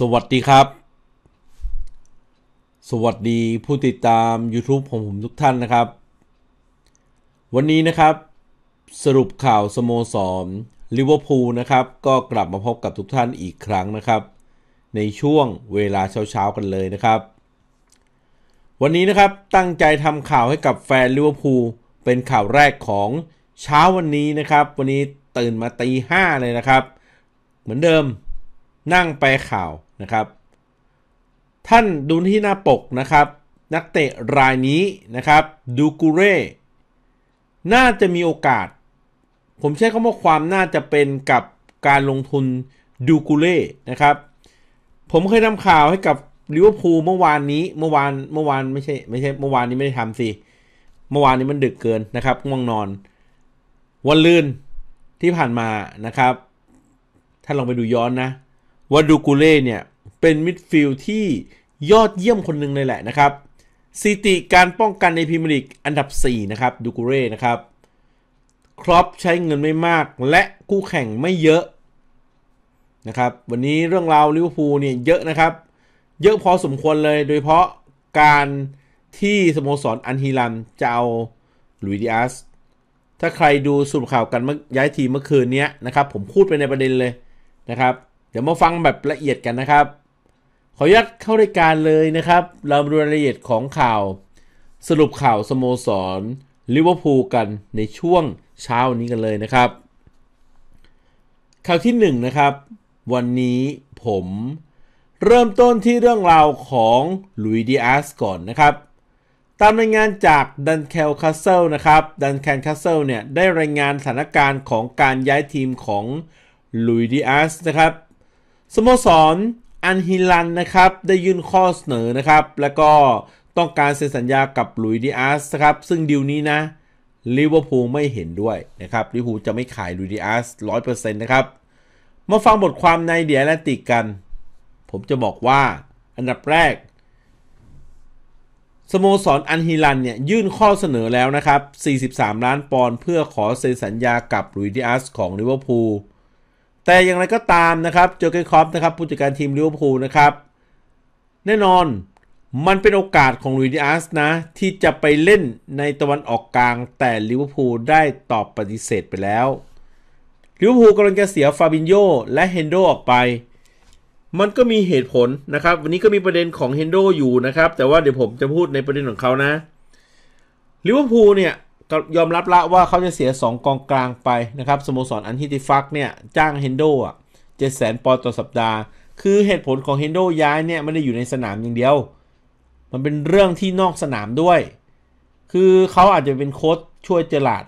สวัสดีครับ สวัสดีผู้ติดตาม YouTube ของผมทุกท่านนะครับ วันนี้นะครับ สรุปข่าวสโมสรลิเวอร์พูลนะครับ ก็กลับมาพบกับทุกท่านอีกครั้งนะครับ ในช่วงเวลาเช้าๆ กันเลยนะครับ วันนี้นะครับตั้งใจทำข่าวให้กับแฟนลิเวอร์พูลเป็นข่าวแรกของเช้าวันนี้นะครับ วันนี้ตื่นมาตีห้าเลยนะครับ เหมือนเดิมนั่งไปข่าวนะครับท่านดูที่หน้าปกนะครับนักเตะรายนี้นะครับดูกูเร่น่าจะมีโอกาสผมใช้คำว่าความน่าจะเป็นกับการลงทุนดูกูเร่นะครับผมเคยทำข่าวให้กับลิเวอร์พูลเมื่อวานนี้ เมื่อวานเมื่อวานไม่ใช่ไม่ใช่เมื่อวานนี้ไม่ได้ทำสิเมื่อวานนี้มันดึกเกินนะครับง่วงนอน วันลื่นที่ผ่านมานะครับถ้าลองไปดูย้อนนะว่าดูกูเล่เนี่ยเป็นมิดฟิลด์ที่ยอดเยี่ยมคนหนึ่งเลยแหละนะครับสิติการป้องกันในพรีเมียร์ลีกอันดับ 4 นะครับ ดูกูเร่นะครับ ครอปใช้เงินไม่มากและคู่แข่งไม่เยอะนะครับวันนี้เรื่องราวลิเวอร์พูลเนี่ยเยอะนะครับ เยอะพอสมควรเลยโดยเฉพาะการที่สโมสรอันฮิลันจะเอาลุยดิอัสถ้าใครดูสุปข่าวกันเมื่อย้ายทีเมื่อคืนนี้นะครับ ผมพูดไปในประเด็นเลยนะครับ เดี๋ยวมาฟังแบบละเอียดกันนะครับขอยัดเข้ารายการเลยนะครับ เรามาดูรายละเอียดของข่าว สรุปข่าวสโมสรลิเวอร์พูลกันในช่วงเช้านี้กันเลยนะครับ ข่าวที่1นนะครับ วันนี้ผมเริ่มต้นที่เรื่องราวของลุยดิอาสก่อนนะครับ ตามรายงานจากดันแคลคาสเซิลนะครับ ดันแคลคาสเซิลเนี่ย ได้รายงานสถานการณ์ของการย้ายทีมของลุยดิอาสนะครับสโมสรอันฮิลันนะครับ ได้ยื่นข้อเสนอนะครับ แล้วก็ต้องการเซ็นสัญญากับหลุยดิอาสครับซึ่งดีลนี้นะลิเวอร์พูลไม่เห็นด้วยนะครับลิเวอร์พูลจะไม่ขายหลุยดิอาสร้อยเปอร์เซ็นต์นะครับมาฟังบทความในเดียร์แลติกกัน ผมจะบอกว่าอันดับแรกสโมสรอันฮิลันเนี่ย ยื่นข้อเสนอแล้วนะครับ 43 ล้านปอนด์เพื่อขอเซ็นสัญญากับลุยดิอาสของลิเวอร์พูลแต่อย่างไรก็ตามนะครับเจอเกย์คอปนะครับ ผู้จัดการทีมลิเวอร์พูลนะครับ แน่นอนมันเป็นโอกาสของลุยดิอาสนะ ที่จะไปเล่นในตะวันออกกลาง แต่ลิเวอร์พูลได้ตอบปฏิเสธไปแล้วลิเวอร์พูลกำลังจะเสียฟาบินโยและเฮนโดออกไป มันก็มีเหตุผลนะครับ วันนี้ก็มีประเด็นของเฮนโดอยู่นะครับ แต่ว่าเดี๋ยวผมจะพูดในประเด็นของเขานะลิเวอร์พูลเนี่ยยอมรับละว่าเขาจะเสีย 2กองกลางไปนะครับ สโมสรอันฮิติฟัก เนี่ยจ้างเฮนโดอ่ะเจ็ดแสนปอนด์ต่อสัปดาห์ คือเหตุผลของเฮนโดย้ายเนี่ยไม่ได้อยู่ในสนามอย่างเดียว มันเป็นเรื่องที่นอกสนามด้วย คือเขาอาจจะเป็นโค้ชช่วยเจลาด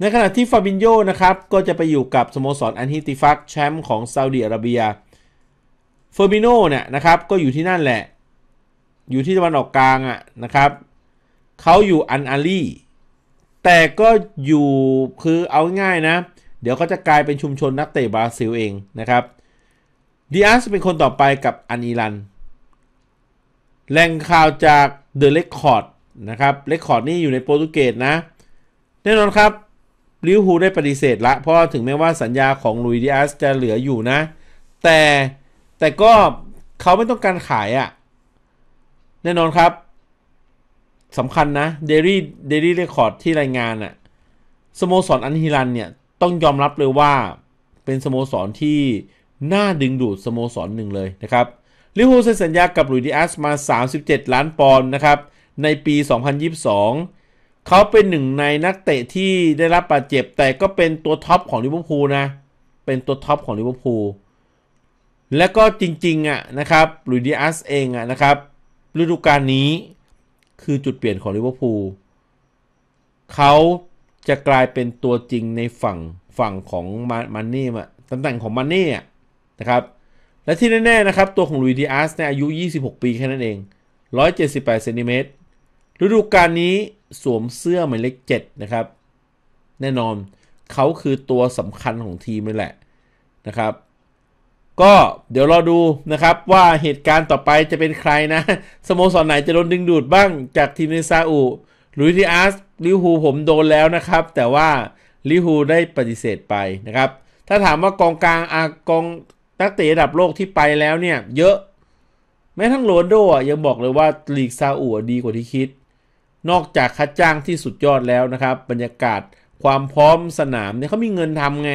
ในขณะที่ฟาบินโยนะครับ ก็จะไปอยู่กับสโมสรอันฮิติฟักแชมป์ของซาอุดีอาระเบียเฟอร์มิโนเนี่ยนะครับ ก็อยู่ที่นั่นแหละ อยู่ที่ตะวันออกกลางอ่ะนะครับเขาอยู่อันอาลีแต่ก็อยู่คือเอาง่ายนะ เดี๋ยวก็จะกลายเป็นชุมชนนักเตะบราซิลเองนะครับดิอาสเป็นคนต่อไปกับอันอีรันแหล่งข่าวจากเดอะเรคคอร์ดนะครับเรคคอร์ดนี่อยู่ในโปรตุเกสนะ แน่นอนครับลิวฮูได้ปฏิเสธละเพราะถึงแม้ว่าสัญญาของลุยดิอาสจะเหลืออยู่นะ แต่แต่ก็เขาไม่ต้องการขายอะ่ะ แน่นอนครับสำคัญนะเดลี่เดลี่เรคคอร์ดที่รายงานอะสโมสรออันฮิรันเนี่ยต้องยอมรับเลยว่าเป็นสโมสรที่ น่าดึงดูดสโมสรหนึ่งเลยนะครับลิฮูเซ็นสัญญากับลุยดิอัสมา 37 ล้านปอนด์นะครับ ในปี 2022 เขาเป็นหนึ่งในนักเตะที่ได้รับบาดเจ็บ แต่ก็เป็นตัวท็อปของลิเวอร์พูลนะ เป็นตัวท็อปของลิเวอร์พูล และก็จริงๆอ่ะนะครับลุยดิอัสเองอ่ะนะครับฤดูกาลนี้คือจุดเปลี่ยนของลิเวอร์พูลเขาจะกลายเป็นตัวจริงในฝั่งฝั่งของมันนี่มาตำแหน่งของมันนี่นะครับ และที่แน่ๆนะครับตัวของลุยดิอาสเนี่ยอายุ 26 ปีแค่นั้นเอง 178เซนติเมตรฤดูกาลนี้สวมเสื้อหมายเลข7นะครับ แน่นอนเขาคือตัวสำคัญของทีมเลยแหละนะครับก็เดี๋ยวรอดูนะครับว่าเหตุการณ์ต่อไปจะเป็นใครนะ สโมสรไหนจะโดนดึงดูดบ้างจากทีมในซาอุลุยดิอาร์สลิฮูผมโดนแล้วนะครับ แต่ว่าลิฮูได้ปฏิเสธไปนะครับ ถ้าถามว่ากองกลางอากองนักเตะระดับโลกที่ไปแล้วเนี่ย เยอะ แม้ทั้งโรนโดยังบอกเลยว่าลีกซาอุดีกว่าที่คิด นอกจากค่าจ้างที่สุดยอดแล้วนะครับบรรยากาศความพร้อมสนามเนี่ยเขามีเงินทำไง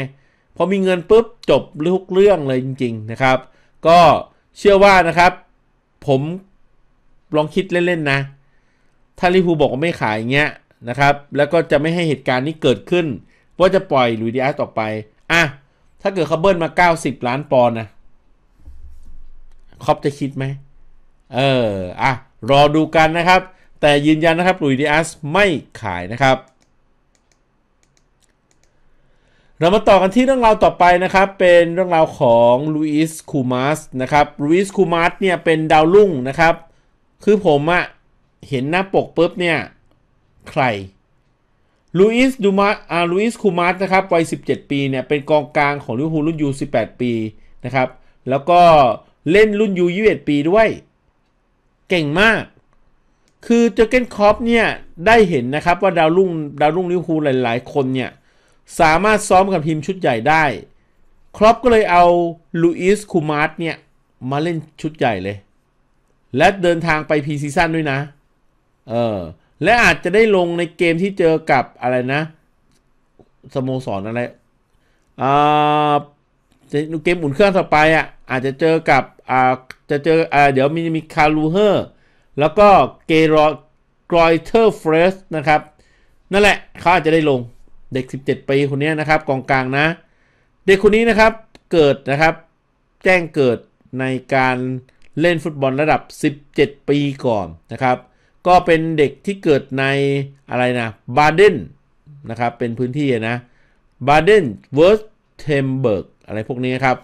พอมีเงินปุ๊บ จบทุกเรื่องเลยจริง ๆ นะครับ ก็เชื่อว่านะครับ ผมลองคิดเล่นๆนะ ถ้าลิพูบอกว่าไม่ขายเงี้ยนะครับ แล้วก็จะไม่ให้เหตุการณ์นี้เกิดขึ้น ว่าจะปล่อยลุยดิอาสออกไปอ่ะ ถ้าเกิดเขาเบิ้ลมา90 ล้านปอนด์นะคอปจะคิดไหมเอออ่ะรอดูกันนะครับแต่ยืนยันนะครับลุยดิอาสไม่ขายนะครับเรามาต่อกันที่เรื่องราวต่อไปนะครับ เป็นเรื่องราวของลุยส์คูมาสนะครับลุยส์คูมาสเนี่ยเป็นดาวรุ่งนะครับ คือผมอะเห็นหน้าปกปุ๊บเนี่ยใครลุยส์ดูมาอาลุยส์คูมาสนะครับวัย17 ปีเนี่ยเป็นกองกลางของลิเวอร์พูลรุ่นยู18 ปีนะครับแล้วก็เล่นรุ่นยู21ปีด้วย เก่งมาก คือเจอเกนคอปเนี่ยได้เห็นนะครับว่าดาวรุ่งดาวรุ่งลิเวอร์พูลหลายๆ คนเนี่ยสามารถซ้อมกับทีมชุดใหญ่ได้ ครอปก็เลยเอาลูอิสคูมาร์ตเนี่ย มาเล่นชุดใหญ่เลย และเดินทางไปพีซีซั่นด้วยนะ เออ และอาจจะได้ลงในเกมที่เจอกับอะไรนะ สโมสรออะไรอ่าเกมอุ่นเครื่องต่อไปอ่ะอาจจะเจอกับอ่าจะเจออ่าเดี๋ยวมีมีคารูเฮอร์แล้วก็เกรอกรอยเทอร์เฟรสนะครับ นั่นแหละเขาอาจจะได้ลงเด็ก 17 ปี คนนี้นะครับ กองกลางนะ เด็กคนนี้นะครับ เกิด นะครับ แจ้งเกิดในการเล่นฟุตบอลระดับ 17 ปีก่อน นะครับ ก็เป็นเด็กที่เกิดใน อะไร นะ บาเดนนะครับ เป็นพื้นที่ นะ บาเดนเวิร์สเทมเบิร์กอะไร พวกนี้ครับ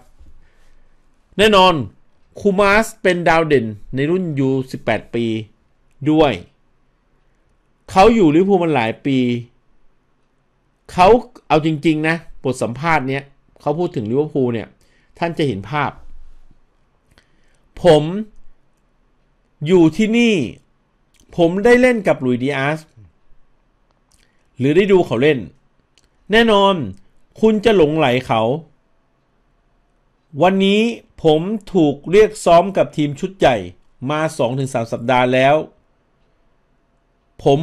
แน่นอน คูมาสเป็น ดาวเด่นในรุ่นยู18 ปี ด้วย เขาอยู่ลิเวอร์พูลมาหลายปีเขาเอาจริง ๆ นะบทสัมภาษณ์เนี้ย เขาพูดถึงลิเวอร์พูลเนี่ย ท่านจะเห็นภาพ ผมอยู่ที่นี่ ผมได้เล่นกับลุยดีอาสหรือได้ดูเขาเล่น แน่นอนคุณจะหลงไหลเขา วันนี้ผมถูกเรียกซ้อมกับทีมชุดใหญ่มา 2-3 สัปดาห์แล้ว ผม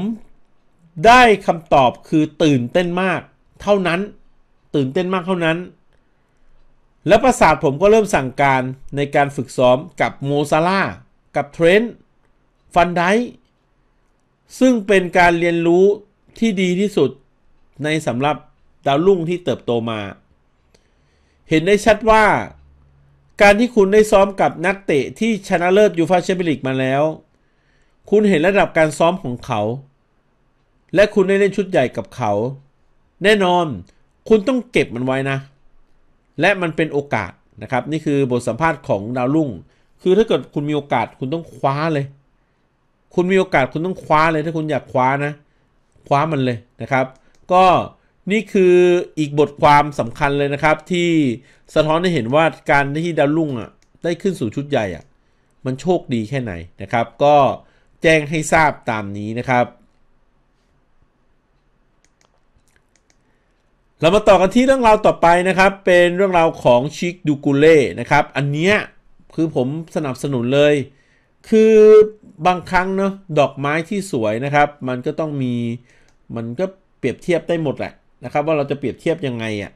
ได้คำตอบคือตื่นเต้นมากเท่านั้น ตื่นเต้นมากเท่านั้น และประสาทผมก็เริ่มสั่งการในการฝึกซ้อมกับโมซาร่ากับเทรนด์ฟันไดซึ่งเป็นการเรียนรู้ที่ดีที่สุดในสำหรับดาวรุ่งที่เติบโตมา เห็นได้ชัดว่า การที่คุณได้ซ้อมกับนักเตะที่ชนะเลิศยูฟาแชมเปี้ยนลีกมาแล้ว คุณเห็นระดับการซ้อมของเขาและคุณได้เล่นชุดใหญ่กับเขา แน่นอนคุณต้องเก็บมันไว้นะ และมันเป็นโอกาสนะครับ นี่คือบทสัมภาษณ์ของดาวรุ่ง คือถ้าเกิดคุณมีโอกาสคุณต้องคว้าเลย คุณมีโอกาสคุณต้องคว้าเลยถ้าคุณอยากคว้านะ คว้ามันเลยนะครับ ก็นี่คืออีกบทความสำคัญเลยนะครับ ที่สะท้อนให้เห็นว่าการที่ดาวรุ่งอ่ะได้ขึ้นสู่ชุดใหญ่อ่ะ มันโชคดีแค่ไหนนะครับ ก็แจ้งให้ทราบตามนี้นะครับเรามาต่อกันที่เรื่องราวต่อไปนะครับเป็นเรื่องราวของชิคดูกูเล่ นะครับ อันเนี้ยคือผมสนับสนุนเลย คือบางครั้งเนาะดอกไม้ที่สวยนะครับ มันก็ต้องมีมันก็เปรียบเทียบได้หมดแหละนะครับ ว่าเราจะเปรียบเทียบยังไงอะ่ะ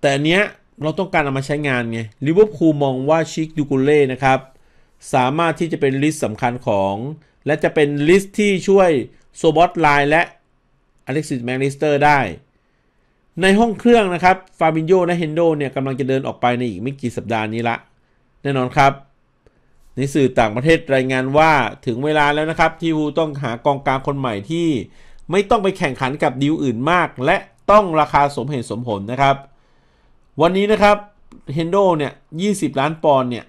แต่อันเนี้ยเราต้องการเอามาใช้งานไงลิเวอร์พูลมองว่าชิคดูกูเล่นะครับ สามารถที่จะเป็นลิสต์สำคัญของ และจะเป็นลิสต์ที่ช่วยโซบอตไลน์และอเล็กซิสแมงลิสเตอร์ได้ในห้องเครื่องนะครับฟาบินโยและเฮนโดเนี่ยกำลังจะเดินออกไปในอีกไม่กี่สัปดาห์นี้ละ แน่นอนครับ ในสื่อต่างประเทศรายงานว่าถึงเวลาแล้วนะครับ ที่ฮูต้องหากองกลางคนใหม่ที่ไม่ต้องไปแข่งขันกับดิวอื่นมาก และต้องราคาสมเหตุสมผลนะครับ วันนี้นะครับเฮนโดเนี่ย 20 ล้านปอนด์เนี่ย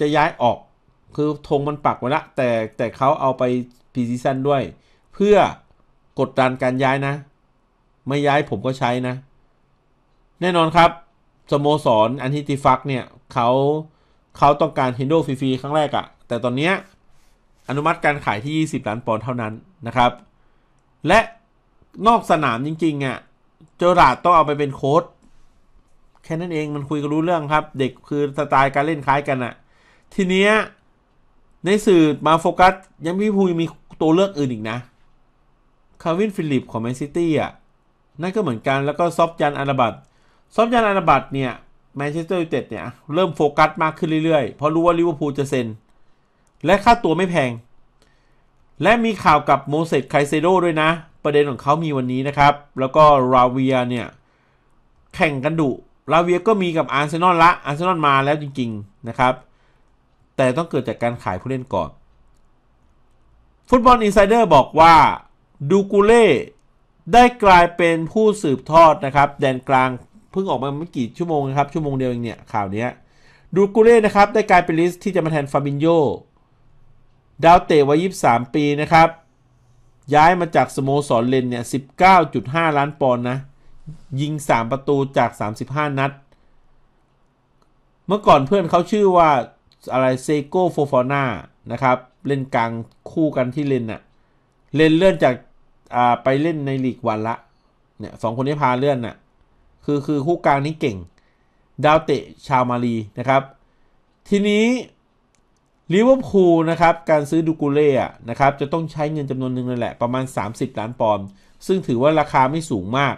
จะย้ายออกคือธงมันปักไว้ละ แต่แต่เขาเอาไปพีซีซันด้วย เพื่อกดดันการย้ายนะ ไม่ย้ายผมก็ใช้นะแน่นอนครับสโมสร อันทิติฟักเนี่ยเขาเขาต้องการฮินโดฟรีๆครั้งแรกอะแต่ตอนเนี้ยอนุมัติการขายที่ 20 ล้านปอนด์เท่านั้นนะครับ และนอกสนามจริง ๆอะ่ะ เจอราดต้องเอาไปเป็นโค้ดแค่นั้นเองมันคุยกันรู้เรื่องครับ เด็กคือสไตล์การเล่นคล้ายกันอะ่ะ ทีเนี้ยในสื่อมาโฟกัส ยังพี่พูมีตัวเลือกอื่นอีกนะคาวินฟิลิปของแมนซิตี้อ่ะนั่นก็เหมือนกันแล้วก็ซอฟยันอาราบัตซ้อมยานาบัตเนี่ยแมนเชสเตอร์ยูไนเต็ดเนี่ย เริ่มโฟกัสมากขึ้นเรื่อย ๆ เพราะรู้ว่าลิเวอร์พูลจะเซ็น และค่าตัวไม่แพง และมีข่าวกับโมเสสไคเซโดด้วยนะ ประเด็นของเขามีวันนี้นะครับ แล้วก็ราเวียเนี่ย แข่งกันดุราเวียก็มีกับอาร์เซนอลละอาร์เซนอลมาแล้วจริง ๆ นะครับ แต่ต้องเกิดจากการขายผู้เล่นก่อนฟุตบอลอินไซเดอร์บอกว่าดูกูเล่ได้กลายเป็นผู้สืบทอดนะครับแดนกลางเพิ่งออกมาไม่กี่ชั่วโมงนะครับชั่วโมงเดียวเองเนี่ยข่าวนี้ดูกูเล่นะครับได้กลายเป็นลิสที่จะมาแทนฟาบินโยดาวเตะวัย23 ปีนะครับย้ายมาจากสโมสรเลนเนี่ย19.5 ล้านปอนด์นะยิง 3 ประตูจาก 35 นัดเมื่อก่อนเพื่อนเขาชื่อว่าอะไรเซโกโฟฟอน่านะครับเล่นกลางคู่กันที่เลนน่ะ เลนเลื่อนจากไปเล่นในลีกวันละเนี่ยสองคนนี้พาเลื่อนน่ะคือคือคู่กลางนี้เก่งดาวเตะชาวมาลีนะครับ ทีนี้ลิเวอร์พูลนะครับ การซื้อดูกูเล่นะครับ จะต้องใช้เงินจำนวนหนึ่งนั่นแหละ ประมาณ 30 ล้านปอนด์ซึ่งถือว่าราคาไม่สูงมาก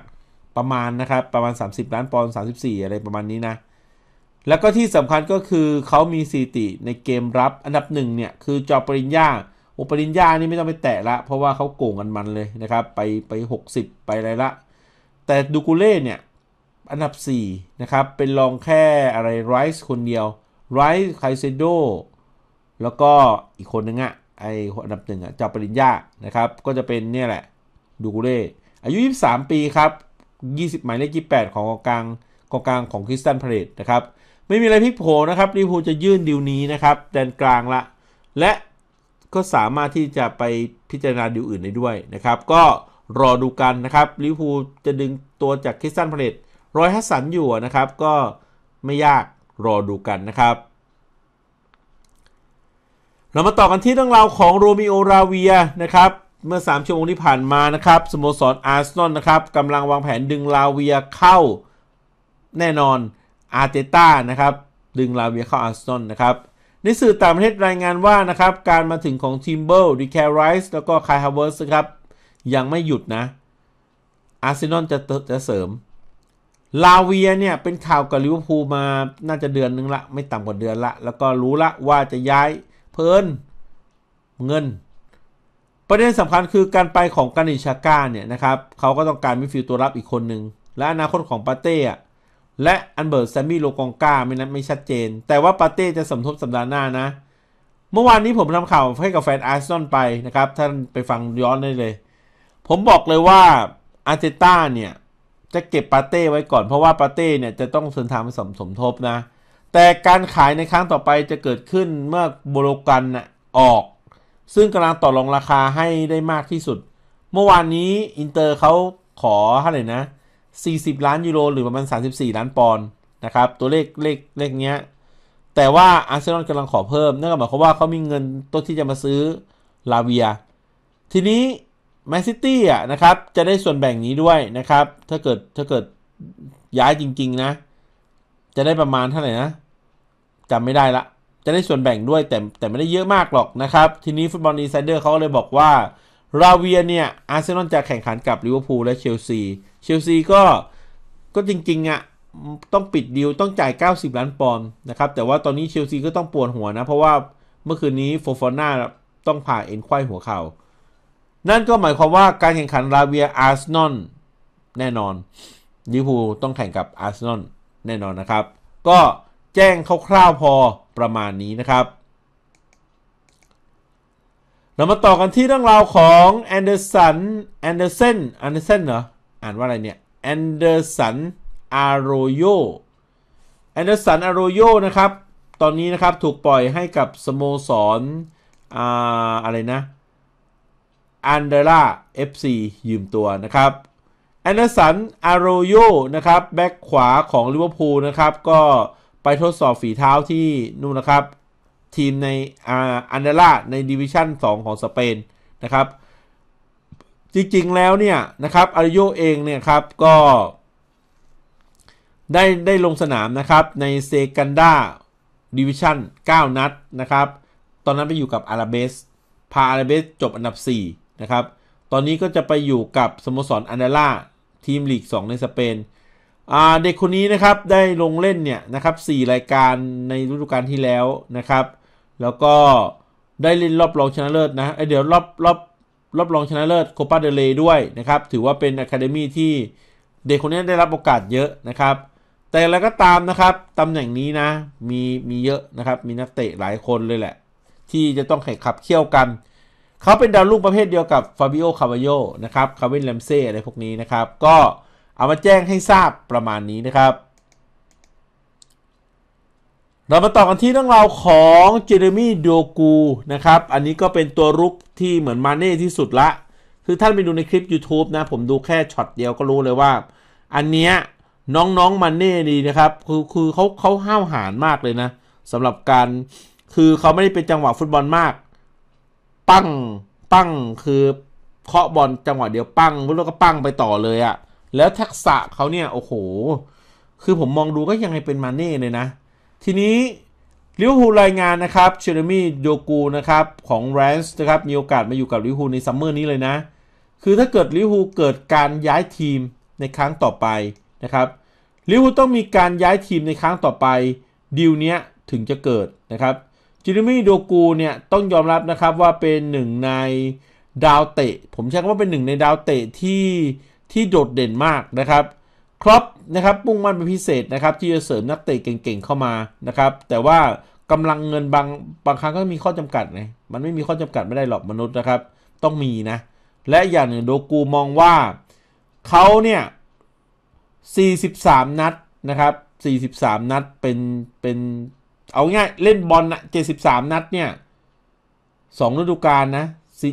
ประมาณนะครับ ประมาณ 30 ล้านปอนด์34 อะไรประมาณนี้นะ แล้วก็ที่สำคัญก็คือเขามีสีติ ในเกมรับอันดับหนึ่งเนี่ยคือจอปริญญาโอปริญญานี่ไม่ต้องไปแตะละเพราะว่าเขาโกงกันมันเลยนะครับไปไป 60 ไปอะไรละแต่ดูกูเล่เนี่ยอันดับ 4 นะครับ เป็นรองแค่อะไรไรซ์คนเดียวไรซ์ไคเซโดแล้วก็อีกคนนึงอะไออันดับหนึ่งอะเจ้าปริญญานะครับ ก็จะเป็นเนี่ยแหละ ดูกูเร่อายุ 23 ปีครับ 20 หมายเลข28ของกองกลางกองกลางของคริสตันพลตนะครับ ไม่มีอะไรพลิกโผนะครับลิเวอร์พูลจะยื่นดิวนี้นะครับ แดนกลางละ และก็สามารถที่จะไปพิจารณาดิวอื่นได้ด้วยนะครับก็รอดูกันนะครับลิเวอร์พูลจะดึงตัวจากคริสตันพลตรอยฮัสสันอยู่นะครับก็ไม่ยากรอดูกันนะครับ เรามาต่อกันที่เรื่องราวของโรมิโอราเวียนะครับ เมื่อ 3 ชั่วโมงที่ผ่านมานะครับ สโมสรอาร์เซนอลนะครับกำลังวางแผนดึงลาเวียเข้าแน่นอน อาร์เตต้านะครับ ดึงลาเวียเข้าอาร์เซนอลนะครับ ในสื่อต่างประเทศรายงานว่านะครับ การมาถึงของทิมเบิลดิแคไรส์แล้วก็คายฮาวเวิร์สครับ ยังไม่หยุดนะอาร์เซนอลจะจะเสริมลาเวียเนี่ยเป็นข่าวกับลิเวอร์พูลมาน่าจะเดือน นึง ละ ไม่ต่ำกว่าเดือน ละ แล้วก็รู้ละว่าจะย้ายเพิ่นเงิน ประเด็นสำคัญคือการไปของกานิชาก้า เนี่ย นะครับเขาก็ต้องการมิฟิลตัวรับอีกคนหนึ่งและอนาคตของ ปาเต้และ อันเบิร์ตแซมมี่ โลกองกาไม่นั้นไม่ชัดเจน แต่ว่าปาเต้จะสมทบสัปดาห์หน้านะ เมื่อวานนี้ผมทำข่าวให้กับแฟนอาร์เซนอลไปนะครับท่านไปฟังย้อนได้เลย ผมบอกเลยว่าอาร์เตต้าเนี่ยจะเก็บปาเต้ไว้ก่อนเพราะว่าปาเต้เนี่ยจะต้องเดินทางไปสมสมทบนะ แต่การขายในครั้งต่อไปจะเกิดขึ้นเมื่อบรกันนะออก ซึ่งกำลังต่อรองราคาให้ได้มากที่สุด เมื่อวานนี้อินเตอร์เขาขอเท่าไหร่นะ40 ล้านยูโรหรือประมาณ 34 ล้านปอนด์นะครับตัวเลขเลขเลขเนี้ยแต่ว่าอาร์เซนอลกำลังขอเพิ่มนั่นก็หมายความว่าเขามีเงินต้นที่จะมาซื้อลาเวียทีนี้แมนซิตี้อ่ะนะครับ จะได้ส่วนแบ่งนี้ด้วยนะครับ ถ้าเกิด ถ้าเกิดย้ายจริง ๆ นะ จะได้ประมาณเท่าไหร่นะจำไม่ได้ละจะได้ส่วนแบ่งด้วยแต่แต่ไม่ได้เยอะมากหรอกนะครับ ทีนี้ฟุตบอลอินไซเดอร์เขาเลยบอกว่าราเวียเนี่ยอาร์เซนอลจะแข่งขันกับลิเวอร์พูลและเชลซี เชลซีก็ก็จริงๆอะ่ะต้องปิดดีลต้องจ่าย 90 ล้านปอนด์นะครับแต่ว่าตอนนี้เชลซีก็ต้องปวดหัวนะเพราะว่าเมื่อคืนนี้โฟฟอน่าต้องผ่าเอ็นควายหัวเขา่านั่นก็หมายความว่าการแข่งขันลาเวียอาร์ซนอลแน่นอนลิฟูต้องแข่งกับอาร์ซนอลแน่นอนนะครับ ก็แจ้งคร่าวๆพอประมาณนี้นะครับ เรามาต่อกันที่เรื่องราวของแอนเดอร์สันแอนเดอร์เซนแอนเดอร์เซนเหรออ่านว่าอะไรเนี่ยแอนเดอร์สันอาโรโยแอนเดอร์สันอาโรโยนะครับ ตอนนี้นะครับถูกปล่อยให้กับสโมสรออะไรนะอันเดร่าเอฟซียืมตัวนะครับแอนเดอร์สันอารโยนะครับแบ็กขวาของลิเวอร์พูลนะครับ ก็ไปทดสอบฝีเท้าที่นู่นนะครับทีมในอันเดร่าในดิวิชั่น 2 ของสเปนนะครับจริงๆแล้วเนี่ยนะครับอารโยเองเนี่ยครับก็ได้ได้ลงสนามนะครับ ในเซกันดาดิวิชั่น9นัดนะครับ ตอนนั้นไปอยู่กับอาราเบสพาอาราเบสจบอันดับ 4นะครับ ตอนนี้ก็จะไปอยู่กับสโมสรอันเดล่าทีมลีก2ในสเปนเด็กคนนี้นะครับได้ลงเล่นเนี่ยนะครับ4รายการในฤดูกาลที่แล้วนะครับแล้วก็ได้เล่นรอบรองชนะเลิศนะเดี๋ยวรอบรอบรอบรองชนะเลิศโคปาเดเลด้วยนะครับถือว่าเป็นอะคาเดมี่ที่เด็กคนนี้ได้รับโอกาสเยอะนะครับแต่แล้วก็ตามนะครับ ตำแหน่งนี้นะ มีมีเยอะนะครับมีนักเตะหลายคนเลยแหละ ที่จะต้องแข่งขับเคี่ยวกันเขาเป็นดาวลูกประเภทเดียวกับฟาบิโอคาบาโยนะครับคาร์วินแลมเซ่อะไรพวกนี้นะครับ ก็เอามาแจ้งให้ทราบประมาณนี้นะครับ เรามาต่อกันที่เรื่องราวของเจเรมี่ดกูนะครับ อันนี้ก็เป็นตัวรุกที่เหมือนมาเน่ที่สุดละคือท่านไปดูในคลิป YouTube นะผมดูแค่ช็อตเดียวก็รู้เลยว่า อันเนี้ยน้องๆมันเน่ดีนะครับ คือคือเขาเขาห้าวหาญมากเลยนะสำหรับการคือเขาไม่ได้เป็นจังหวะฟุตบอลมากปั้งปั้งคือเคาะบอลจังหวะเดียวปั้งแล้วก็ปั้งไปต่อเลยอะ่ะแล้วทักษะเขาเนี่ยโอ้โห คือผมมองดูก็ยังไงเป็นมาเน่เลยนะ ทีนี้ลิเวอร์พูลรายงานนะครับเชอร์มี่โยกูนะครับของแรนส์นะครับมีโอกาสมาอยู่กับลิเวอร์พูลในซัมเมอร์นี้เลยนะ คือถ้าเกิดลิเวอร์พูลเกิดการย้ายทีมในครั้งต่อไปนะครับลิเวอร์พูลต้องมีการย้ายทีมในครั้งต่อไปดีลเนี้ยถึงจะเกิดนะครับจิรมี่โดกูเนี่ย ต้องยอมรับนะครับ ว่าเป็นหนึ่งในดาวเตะ ผมใช้คำว่าเป็นหนึ่งในดาวเตะที่ที่โดดเด่นมากนะครับครอปนะครับมุ่งมั่นเป็นพิเศษนะครับ ที่จะเสริมนักเตะเก่งๆเข้ามานะครับ แต่ว่ากำลังเงินบางบางครั้งก็มีข้อจำกัดไงมันไม่มีข้อจำกัดไม่ได้หรอกมนุษย์นะครับ ต้องมีนะและอย่างหนึ่งโดกูมองว่าเขาเนี่ย 43 นัดนะครับ 43 นัดเป็นเป็นเอาง่ายเล่นบอลนะเจ็ดสิบสามนัดเนี่ยสองฤดูกาลนะ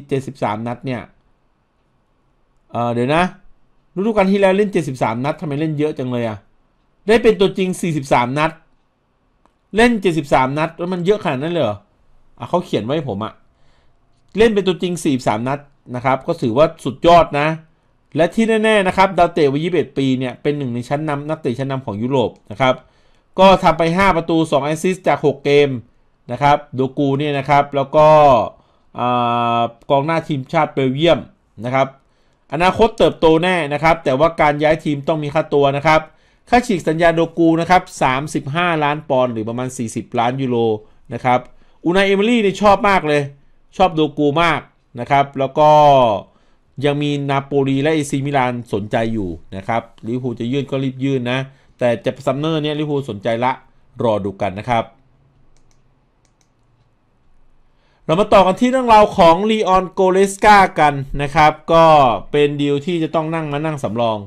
เจ็ดสิบสามนัดเนี่ยเเดี๋ยวนะฤดูกาลที่แล้วเล่นเจ็ดสิบสามนัดทำไมเล่นเยอะจังเลยอะได้เป็นตัวจริงสี่สิบสามนัด เล่นเจ็ดสิบสามนัด แล้วมันเยอะขนาดนั้นเลยเหรออะเขาเขียนไว้ผมอะเล่นเป็นตัวจริงสี่สามนัดนะครับก็ถือว่าสุดยอดนะ และที่แน่ๆนะครับดาวเตะวัย 21 ปีเนี่ยเป็น หนึ่งในชั้นนำนักเตะชั้นนำของยุโรปนะครับก็ทำไป 5 ประตู2แอสซิสจาก 6 เกม นะครับดูกูเนี่ยนะครับ แล้วก็กองหน้าทีมชาติเบลเยียมนะครับ อนาคตเติบโตแน่นะครับ แต่ว่าการย้ายทีมต้องมีค่าตัวนะครับ ค่าฉีกสัญญาโดกูนะครับ 35 ล้านปอนด์หรือประมาณ 40 ล้านยูโรนะครับอูนายเอมิลี่นี่ชอบมากเลย ชอบโดกูมากนะครับ แล้วก็ยังมีนาโปลีและเอซีมิลานสนใจอยู่นะครับลิเวอร์พูลจะยื่นก็รีบยื่นนะแต่จะซัมเมอร์เนี่ยลิเวอร์พูลสนใจละรอดูกันนะครับ เรามาต่อกันที่เรื่องราวของลีออนโกเลสกากันนะครับ ก็เป็นดีลที่จะต้องนั่งมานั่งสำรอง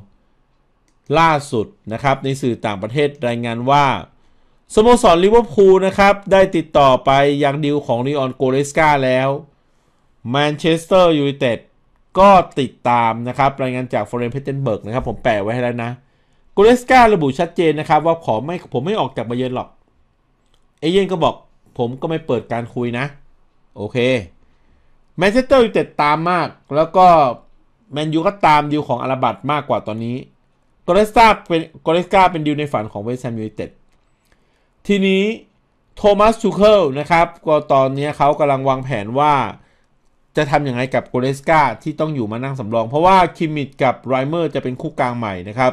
ล่าสุดนะครับ ในสื่อต่างประเทศรายงานว่าสโมสรลิเวอร์พูลนะครับ ได้ติดต่อไป ยังดีลของลีออนโกเลสกาแล้วแมนเชสเตอร์ยูไนเต็ดก็ติดตามนะครับ รายงานจากฟอร์เรนเพเทนเบิร์กนะครับ ผมแปะไว้ให้แล้วนะกูเลสการะบุชัดเจนนะครับว่าขอไม่ผมไม่ออกจากบาเยนหรอก เอเย่นก็บอกผมก็ไม่เปิดการคุยนะ โอเคแมนเชสเตอร์ยูไนเต็ดตามมาก แล้วก็แมนยูก็ตามดิวของอาราบัตมากกว่าตอนนี้กอเลสกาเป็นกอเลสกาเป็นดิวในฝันของเวสต์แฮมยูไนเต็ดทีนี้โทมัสชูเคิลนะครับ ก็ตอนนี้เขากำลังวางแผนว่าจะทำอย่างไรกับโกเลสกาที่ต้องอยู่มานั่งสำรองเพราะว่าคิมมิดกับไรเมอร์จะเป็นคู่กลางใหม่นะครับ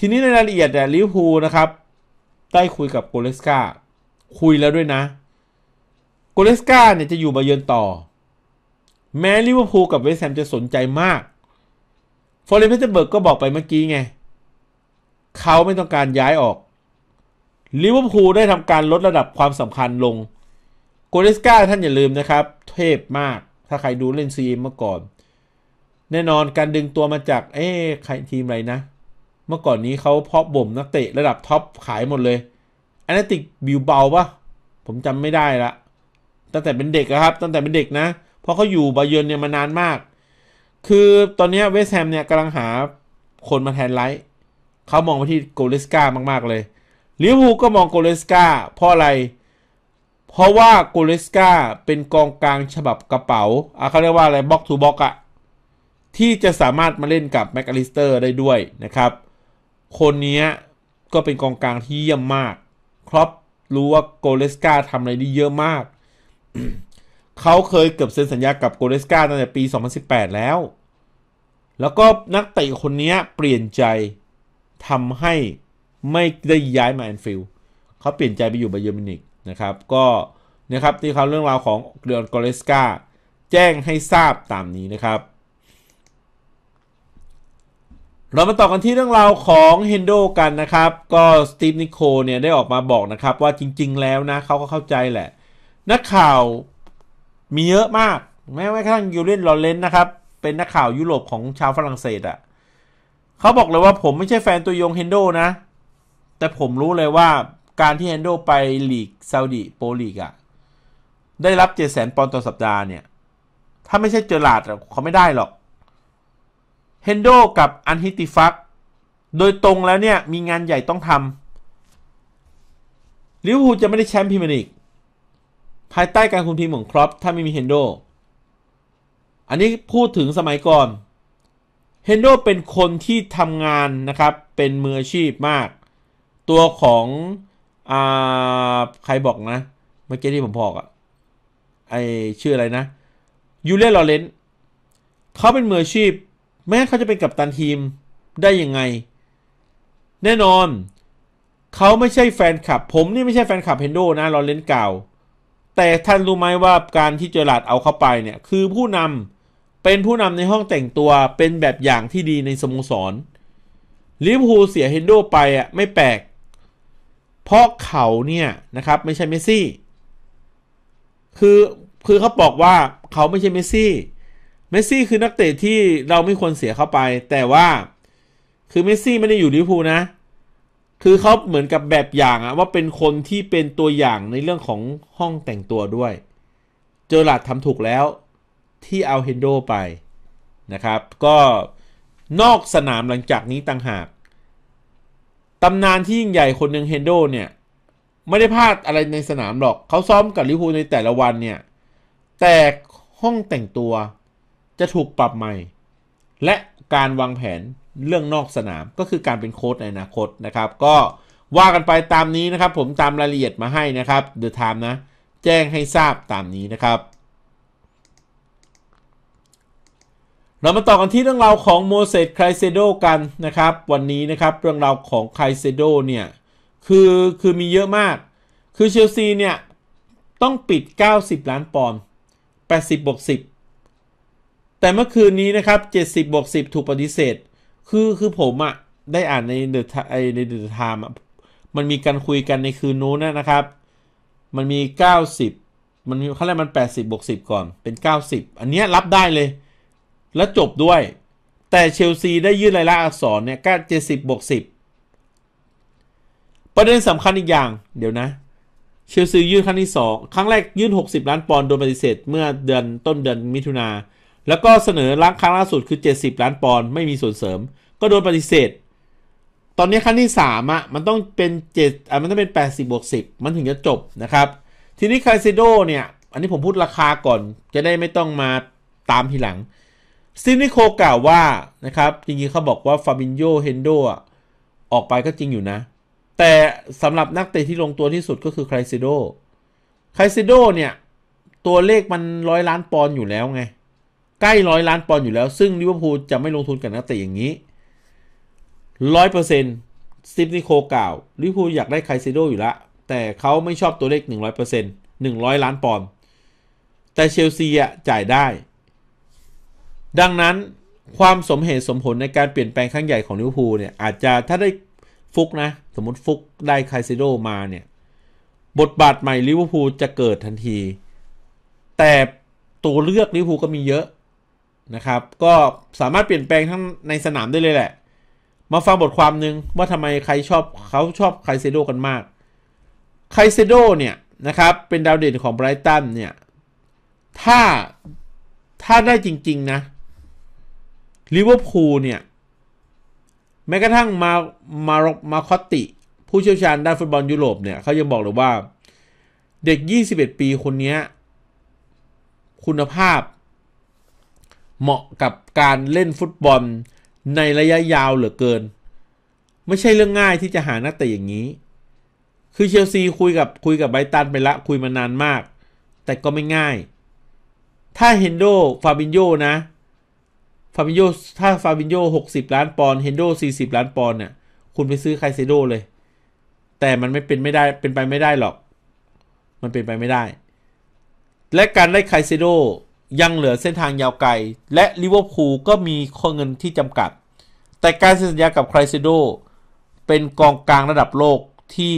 ทีนี้ในรายละเอียดเนี่ยลิเวอร์พูลนะครับ ได้คุยกับโกเลสกาคุยแล้วด้วยนะโกเลสกาเนี่ยจะอยู่มาเยือนต่อ แม้ลิเวอร์พูลกับเวสแฮมจะสนใจมากฟอร์เรนเพเบิร์กก็บอกไปเมื่อกี้ไง เขาไม่ต้องการย้ายออกลิเวอร์พูลได้ทำการลดระดับความสำคัญลงโกเลสกาท่านอย่าลืมนะครับ เทพมาก ถ้าใครดูเล่นซีเมื่อก่อน แน่นอนการดึงตัวมาจากเอ๊ะใครทีมอะไรนะเมื่อก่อนนี้เขาเพาะบ่มนักเตะระดับท็อปขายหมดเลยแอตเลติกบิวเบาปะผมจำไม่ได้ละ ตั้งแต่เป็นเด็กครับ ตั้งแต่เป็นเด็กนะ เพราะเขาอยู่บาเยอร์นเนี่ยมานานมาก คือตอนนี้เวสแฮมเนี่ยกำลังหาคนมาแทนไลท์เขามองไปที่โกเลสกามากๆเลยลิเวอร์พูลก็มองโกเลสกาเพราะอะไร เพราะว่าโกเลสกาเป็นกองกลางฉบับกระเป๋าอ่ะเขาเรียกว่าอะไรบล็อกทูบล็อกอะที่จะสามารถมาเล่นกับแมคอลิสเตอร์ได้ด้วยนะครับคนนี้ก็เป็นกองกลางที่เยี่ยมมากครอปรู้ว่าโกเลสกาทำอะไรได้เยอะมาก เขาเคยเกือบเซ็นสัญญากับโกเลสกาตั้งแต่ปี 2018 แล้ว แล้วก็นักเตะคนนี้เปลี่ยนใจ ทำให้ไม่ได้ย้ายมาแอนฟิลด์เขาเปลี่ยนใจไปอยู่บาเยอร์มินิกนะครับ ก็นะครับ ที่เขาเรื่องราวของเรือนโกเลสกาแจ้งให้ทราบตามนี้นะครับเรามาต่อกันที่เรื่องราวของเฮนโดกันนะครับ ก็สตีฟนิโคเนี่ยได้ออกมาบอกนะครับว่าจริงๆแล้วนะเขาก็เข้าใจแหละ นักข่าวมีเยอะมากแม้กระทั่งยูเรนลอเรนนะครับ เป็นนักข่าวยุโรปของชาวฝรั่งเศสอะ่ะเขาบอกเลยว่าผมไม่ใช่แฟนตัวยงเฮนโดนะ แต่ผมรู้เลยว่าการที่เฮนโดไปลีก ซาอุดีโปลีกอะ่ะได้รับเจ็ดแสนปอนด์ต่อสัปดาห์เนี่ยถ้าไม่ใช่เจอหลาดเขาไม่ได้หรอกเฮนโดกับอันฮิติฟัก โดยตรงแล้วเนี่ย มีงานใหญ่ต้องทำลิเวอร์พูลจะไม่ได้แชมป์พรีเมียร์ลีก ภายใต้การคุมทีมของครอปถ้าไม่มีเฮนโด อันนี้พูดถึงสมัยก่อน เฮนโดเป็นคนที่ทำงานนะครับเป็นมืออาชีพมาก ตัวของอใครบอกนะเมื่อกี้ที่ผมบอกอะไอชื่ออะไรนะยูเลียลอเรนเขาเป็นมืออาชีพแม้เขาจะเป็นกัปตันทีมได้ยังไง แน่นอน เขาไม่ใช่แฟนคลับ ผมนี่ไม่ใช่แฟนคลับเฮนโดนะลอเลนเก่า แต่ท่านรู้ไหมว่าการที่เจอรลาดเอาเข้าไปเนี่ยคือผู้นำเป็นผู้นำในห้องแต่งตัวเป็นแบบอย่างที่ดีในสโมสรลิเวอร์พูลเสียเฮนโดไปอ่ะไม่แปลกเพราะเขาเนี่ยนะครับไม่ใช่เมสซี่คือคือเขาบอกว่าเขาไม่ใช่เมสซี่เมสซี่คือนักเตะที่เราไม่ควรเสียเข้าไป แต่ว่าคือเมสซี่ไม่ได้อยู่ลิเวอร์พูลนะ คือเขาเหมือนกับแบบอย่างอะว่าเป็นคนที่เป็นตัวอย่างในเรื่องของห้องแต่งตัวด้วย เจอหลัดทำถูกแล้วที่เอาเฮนโดไปนะครับ ก็นอกสนามหลังจากนี้ต่างหาก ตำนานที่ยิ่งใหญ่คนหนึ่งเฮนโดเนี่ยไม่ได้พลาดอะไรในสนามหรอก เขาซ้อมกับลิเวอร์พูลในแต่ละวันเนี่ย แต่ห้องแต่งตัวจะถูกปรับใหม่และการวางแผนเรื่องนอกสนามก็คือการเป็นโค้ชในอนาคตนะครับก็ว่ากันไปตามนี้นะครับผมตามรายละเอียดมาให้ นะครับเดอะไทม์นะแจ้งให้ทราบตามนี้นะครับ เรามาต่อกันที่เรื่องราวของโมเสสไคลเซโดกันนะครับวันนี้นะครับเรื่องราวของไคลเซโดเนี่ยคือคือมีเยอะมาก คือเชลซีเนี่ย ต้องปิด 90 ล้านปอนด์80บวก10แต่เมื่อคืนนี้นะครับ 70บวก10 ถูกปฏิเสธ คือคือผมอะได้อ่านในเดอะไอในเดอะไทม์มันมีการคุยกันในคืนนู้นนะครับ มันมี 90 มันมีขั้นแรกมัน 80บวก10 ก่อนเป็น 90 อันเนี้ยรับได้เลย แล้วจบด้วย แต่เชลซีได้ยื่นรายละอักษรเนี่ยก็ 70บวก10 ประเด็นสำคัญอีกอย่างเดี๋ยวนะ เชลซียื่นครั้งที่ 2 ครั้งแรกยื่น 60 ล้านปอนด์โดนปฏิเสธเมื่อเดือนต้นเดือนมิถุนาแล้วก็เสนอรักครั้งล่าสุดคือ 70 ล้านปอนด์ไม่มีส่วนเสริม ก็โดนปฏิเสธ ตอนนี้ขั้นที่3อ่ะมันต้องเป็น7อ่ะมันต้องเป็น 80บวก10 มันถึงจะจบนะครับ ทีนี้คาซิโดเนี่ย อันนี้ผมพูดราคาก่อนจะได้ไม่ต้องมาตามทีหลัง ซินิโคกล่าวว่า นะครับ จริงๆเขาบอกว่าฟาบินโยเฮนโดออกไปก็จริงอยู่นะ แต่สำหรับนักเตะที่ลงตัวที่สุดก็คือไคาซิโดไคาซิโดเนี่ยตัวเลขมันร้อยล้านปอนด์อยู่แล้วไงใกล้ร้อยล้านปอนด์อยู่แล้วซึ่งลิเวอร์พูลจะไม่ลงทุนกับนักเตะอย่างนี้ร้อยเปอร์เซ็นต์ซิปนิโคกล่าวลิเวอร์พูลอยากได้ไคเซโดอยู่ละแต่เขาไม่ชอบตัวเลขหนึ่งร้อยเปอร์เซ็นต์หนึ่งร้อยล้านปอนด์แต่เชลซีอ่ะจ่ายได้ ดังนั้นความสมเหตุสมผลในการเปลี่ยนแปลงครั้งใหญ่ของลิเวอร์พูลเนี่ยอาจจะถ้าได้ฟุกนะ สมมติฟุกได้ไคเซโดมาเนี่ยบทบาทใหม่ลิเวอร์พูลจะเกิดทันที แต่ตัวเลือกลิเวอร์พูลก็มีเยอะนะครับ ก็สามารถเปลี่ยนแปลงทั้งในสนามได้เลยแหละ มาฟังบทความหนึ่งว่าทำไมใครชอบเขาชอบไคเซโดกันมาก ไคเซโดเนี่ยนะครับเป็นดาวเด่นของไบรตันเนี่ย ถ้า ถ้าได้จริงๆนะ ลิเวอร์พูลเนี่ย แม้กระทั่งมา มามาคอติผู้เชี่ยวชาญด้านฟุตบอลยุโรปเนี่ยเขายังบอกเลยว่าเด็ก 21 ปีคนนี้คุณภาพเหมาะกับการเล่นฟุตบอลในระยะยาวเหลือเกิน ไม่ใช่เรื่องง่ายที่จะหานักเตะอย่างนี้ คือเชลซี คุยกับคุยกับไบตันไปละคุยมานานมาก แต่ก็ไม่ง่าย ถ้าเฮนโดฟาบินโยนะฟาบินโยถ้าฟาบินโยหกสิบล้านปอนด์เฮนโดสี่สิบล้านปอนด์เนี่ยคุณไปซื้อไคเซโดเลย แต่มันไม่เป็นไม่ได้ เป็นไปไม่ได้หรอก มันเป็นไปไม่ได้ และการได้ไคเซโดยังเหลือเส้นทางยาวไกลและลิเวอร์พูลก็มีข้อเงินที่จำกัดแต่การเซ็นสัญญากับไครเซโดเป็นกองกลางระดับโลกที่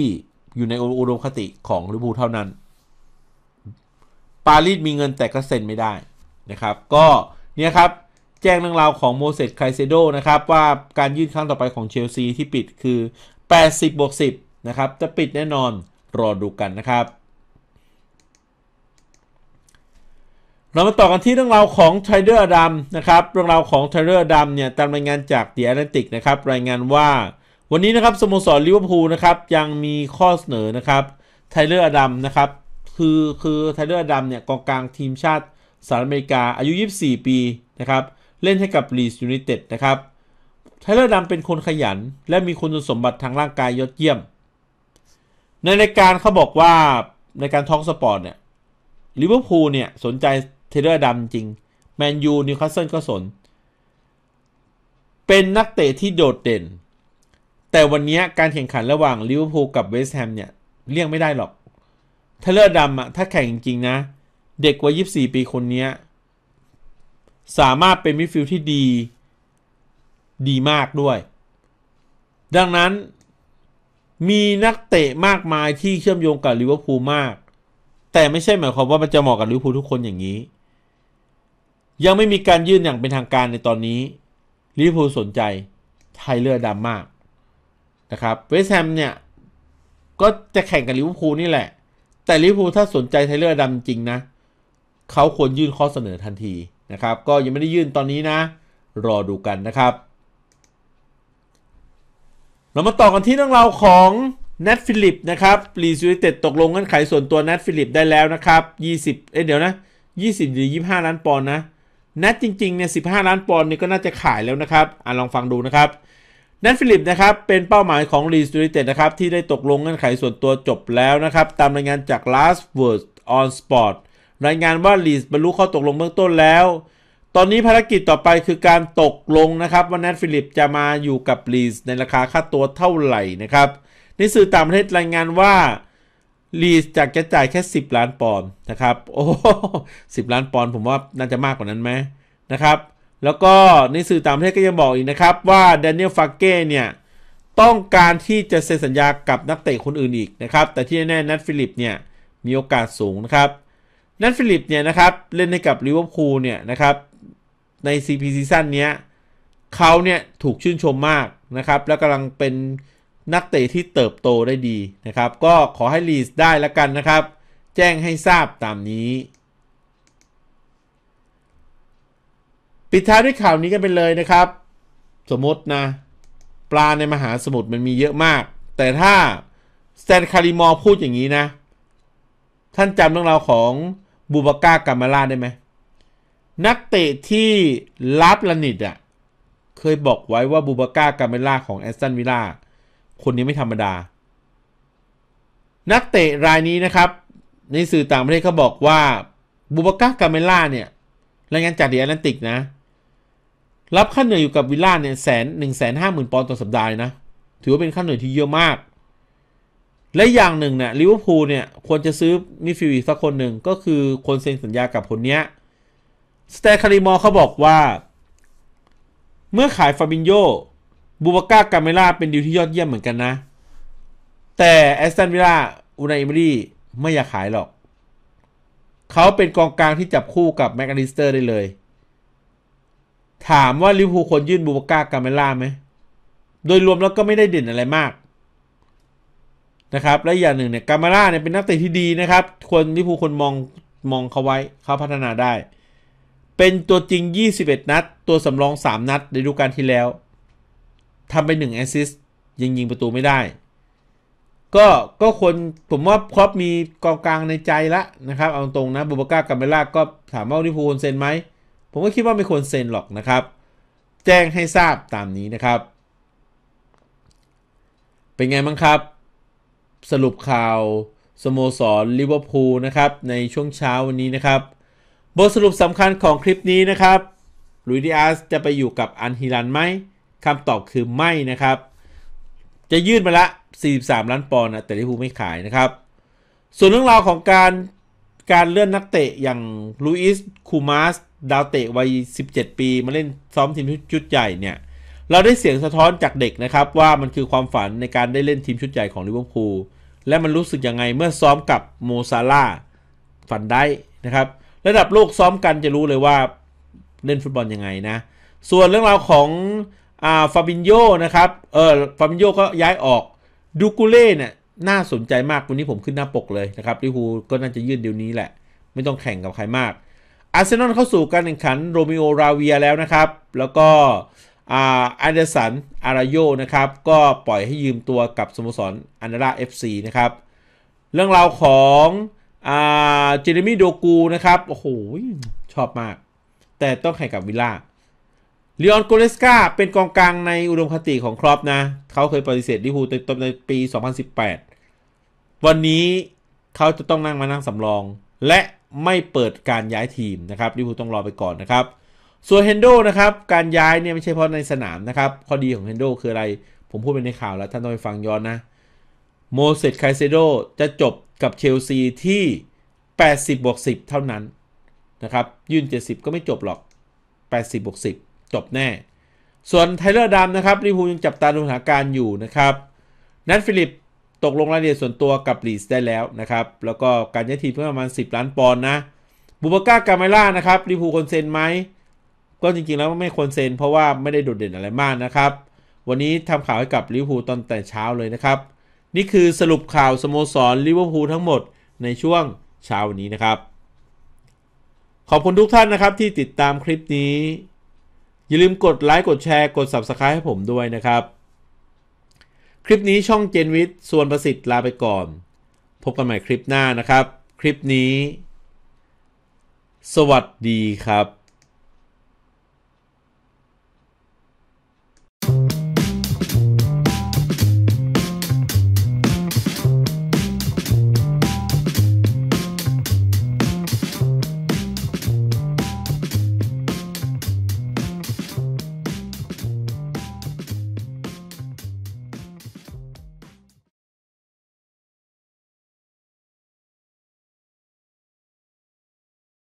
อยู่ในอุดมคติของลิเวอร์พูลเท่านั้น ปารีสมีเงินแต่ก็เซ็นไม่ได้นะครับก็เนี่ยครับแจ้งเรื่องราวของโมเสสไครเซโดนะครับว่าการยื่นครั้งต่อไปของเชลซีที่ปิดคือ 80บวก10 นะครับจะปิดแน่นอนรอดูกันนะครับเรามาต่อกันที่เรื่องราวของไทเดอร์ดัมนะครับเรื่องราวของไทเดอร์ดัมเนี่ยตามรายงานจากเดอะแลนติกนะครับรายงานว่าวันนี้นะครับสโมสรลิเวอร์พูลนะครับยังมีข้อเสนอนะครับไทเลอร์ดัมนะครับคือ คือไทเลอร์ดัมเนี่ยกองกลางทีมชาติสหรัฐอเมริกาอายุ 24 ปีนะครับเล่นให้กับลีสยูไนเต็ดนะครับไทเลอร์ดัมเป็นคนขยัน และมีคุณสมบัติทางร่างกายยอดเยี่ยมในรายการเขาบอกว่าในการท้องสปอร์ตเนี่ยลิเวอร์พูลเนี่ยสนใจเทเลอร์ดำจริง แมนยู นิวคาสเซิลก็สน เป็นนักเตะที่โดดเด่น แต่วันนี้การแข่งขันระหว่างลิเวอร์พูลกับเวสต์แฮมเนี่ยเลี่ยงไม่ได้หรอก เทเลอร์ดำอะถ้าแข่งจริงนะ เด็กวัย24 ปีคนนี้สามารถเป็นมิดฟิลด์ที่ดีดีมากด้วย ดังนั้น มีนักเตะมากมายที่เชื่อมโยงกับลิเวอร์พูลมากแต่ไม่ใช่หมายความว่ามันจะเหมาะกับลิเวอร์พูลทุกคนอย่างนี้ยังไม่มีการยื่นอย่างเป็นทางการในตอนนี้ ลิเวอร์พูลสนใจไทเลอร์ดัมมากนะครับ เวสแฮมเนี่ยก็จะแข่งกับลิเวอร์พูลนี่แหละ แต่ลิเวอร์พูลถ้าสนใจไทเลอร์ดัมจริงนะ เขาควรยื่นข้อเสนอทันทีนะครับ ก็ยังไม่ได้ยื่นตอนนี้นะ รอดูกันนะครับ เรามาต่อกันที่เรื่องราวของแนทฟิลิปนะครับรีซูเต็ดตกลงเงื่อนไขส่วนตัวแนทฟิลิปได้แล้วนะครับ20เอ๊ะเดี๋ยวนะ20 หรือ 25ล้านปอนด์นะนัดจริงๆเนี่ยสิล้านปอนด์นี่ก็น่าจะขายแล้วนะครับ อ่าลองฟังดูนะครับนัทฟิลิปนะครับ เป็นเป้าหมายของลีสตูดิเต็ดนะครับ ที่ได้ตกลงเงื่อนไขส่วนตัวจบแล้วนะครับ ตามรายงานจาก Last Word on Sport รายงานว่าลีสบรรลุข้อตกลงเบื้องต้นแล้ว ตอนนี้ภารกิจต่อไปคือการตกลงนะครับ ว่าแนทฟิลิปจะมาอยู่กับลีสในราคาค่าตัวเท่าไหร่นะครับ ในสื่อต่างประเทศรายงานว่าลีสจากจะจ่ายแค่ 10 ล้านปอนด์นะครับโอ้สิบล้านปอนด์ผมว่าน่าจะมากกว่านั้นไหมนะครับแล้วก็ในสื่อต่าง ประเทศ ก็ยังบอก อีกนะครับว่า แดเนียล ฟากเก้เนี่ย ต้องการที่จะ เซ็นสัญญา กับนักเตะคนอื่นอีกนะครับแต่ที่แน่ๆนัทฟิลิปเนี่ยมีโอกาส สูงนะครับนัทฟิลิปเนี่ยนะครับเล่นให้กับลิเวอร์พูลเนี่ยนะครับใน CP ซีซั่นเนี้ยเขาเนี่ยถูกชื่นชมมากนะครับและกำลังเป็นนักเตะที่เติบโตได้ดีนะครับก็ขอให้ลีสได้แล้วกันนะครับ แจ้งให้ทราบตามนี้ ปิดท้ายด้วยข่าวนี้กันไปเลยนะครับ สมมตินะปลาในมหาสมุทรมันมีเยอะมาก แต่ถ้าสแตนคาริมอพูดอย่างนี้นะ ท่านจำเรื่องราวของบูบาก้ากามาลาได้ไหมนักเตะที่ลับลนิดอะ่ะเคยบอกไว้ว่าบูบาก้ากาเมล่าของแอสตันวิลล่าคนนี้ไม่ธรรมดา นักเตะรายนี้นะครับ ในสื่อต่างประเทศเขาบอกว่าบูบากากาเมล่าเนี่ยรายงานจากเดียแลนติกนะ รับค่าเหนื่อยอยู่กับวิลล่าเนี่ยแสนหนึ่งแสนห้าหมื่นปอนด์ต่อสัปดาห์นะ ถือว่าเป็นค่าเหนื่อยที่เยอะมาก และอย่างหนึ่งเนี่ยลิเวอร์พูลเนี่ยควรจะซื้อมิฟิวีสักคนหนึ่งก็คือคนเซ็นสัญญากับคนเนี้ยสเตคาริมอเขาบอกว่า เมื่อขายฟาบินโยบูบาก้ากาเมล่าเป็นดีลที่ยอดเยี่ยมเหมือนกันนะ แต่แอสตันวิลล่าอุนายเอมรี่ไม่อยากขายหรอก เขาเป็นกองกลางที่จับคู่กับแมกอนิสเตอร์ได้เลย ถามว่าลิเวอร์พูลคนยื่นบูบาก้ากาเมล่าไหม โดยรวมแล้วก็ไม่ได้เด่นอะไรมากนะครับ และอย่างหนึ่งเนี่ยกามาร่าเนี่ยเป็นนักเตะที่ดีนะครับ ควรลิเวอร์พูลคนมองมองเขาไว้ เขาพัฒนาได้ เป็นตัวจริง 21 นัด ตัวสำรอง3นัดในฤดูกาลที่แล้วทำไปหนึ่งแอสซิสยังยิงประตูไม่ได้ ก็ก็คนผมว่าครอปมีกองกลางในใจละนะครับ เอาตรงนะบูบาก้ากาเมล่าก็ถามว่าลิพูนเซ็นไหม ผมก็คิดว่าไม่ควรเซ็นหรอกนะครับ แจ้งให้ทราบตามนี้นะครับ เป็นไงบ้างครับ สรุปข่าวสโมสรลิเวอร์พูลนะครับ ในช่วงเช้าวันนี้นะครับบทสรุปสำคัญของคลิปนี้นะครับลุยดิอาสจะไปอยู่กับอันฮิลันไหมคำตอบคือไม่นะครับ จะยื่นมาละ 43ล้านปอนด์นะแต่ลิเวอร์พูลไม่ขายนะครับ ส่วนเรื่องราวของการการเลื่อนนักเตะอย่างลูอิสคูมาสดาวเตะวัย 17 ปีมาเล่นซ้อมทีมชุดใหญ่เนี่ย เราได้เสียงสะท้อนจากเด็กนะครับ ว่ามันคือความฝันในการได้เล่นทีมชุดใหญ่ของลิเวอร์พูลและมันรู้สึกยังไงเมื่อซ้อมกับโมซาลาฝันได้นะครับระดับโลกซ้อมกันจะรู้เลยว่าเล่นฟุตบอลยังไงนะส่วนเรื่องราวของอ่าฟาบินโยนะครับ เออ ฟาบินโยก็ย้ายออก ดูกูเล่เนี่ยน่าสนใจมาก วันนี้ผมขึ้นหน้าปกเลยนะครับ ลิฮูก็น่าจะยื่นเดี๋ยวนี้แหละ ไม่ต้องแข่งกับใครมาก อาร์เซนอลเข้าสู่การแข่งขันโรมิโอราเวียแล้วนะครับ แล้วก็อาันเดอร์สันอารายโยนะครับ ก็ปล่อยให้ยืมตัวกับสโมสรอันดราเอฟซีนะครับ เรื่องราวของเจเรมี่โดกูนะครับ โอ้โห ชอบมาก แต่ต้องแข่งกับวิลล่าลีออนโกเลสกาเป็นกองกลางในอุดมคติของครอปนะ เขาเคยปฏิเสธลิฟูในตอในปี 2018 วันนี้เขาจะต้องนั่งมานั่งสำรอง และไม่เปิดการย้ายทีมนะครับลิฟูต้องรอไปก่อนนะครับ ส่วนเฮนโดนะครับการย้ายเนี่ยไม่ใช่เพราะในสนามนะครับ ข้อดีของเฮนโดคืออะไร ผมพูดไปในข่าวแล้วท่านต้องไปฟังย้อนนะโมเสสไคเซโดจะจบกับเชลซีที่ 80บวก10เท่านั้นนะครับยื่น 70 ก็ไม่จบหรอก 80บวก10จบแน่ ส่วนไทเลอร์ดามนะครับลิพูยังจับตาดูสถานการณ์อยู่นะครับ นัทฟิลิปตกลงรายละเอียดส่วนตัวกับลีสได้แล้วนะครับ แล้วก็การย้ายทีมเพิ่มประมาณ 10 ล้านปอนด์นะ บูบาก้ากาเมล่านะครับลิพูคนเซ็นไหมก็จริงๆแล้วไม่ควรเซ็นเพราะว่าไม่ได้โดดเด่นอะไรมากนะครับ วันนี้ทำข่าวให้กับลิพูตอนแต่เช้าเลยนะครับ นี่คือสรุปข่าวสโมสรลิเวอร์พูลทั้งหมดในช่วงเช้าวันนี้นะครับ ขอบคุณทุกท่านนะครับที่ติดตามคลิปนี้อย่าลืมกดไลค์กดแชร์กด Subscribe ให้ผมด้วยนะครับ คลิปนี้ช่องเจนวิทย์ส่วนประสิทธิ์ ลาไปก่อน พบกันใหม่คลิปหน้านะครับ คลิปนี้ สวัสดีครับ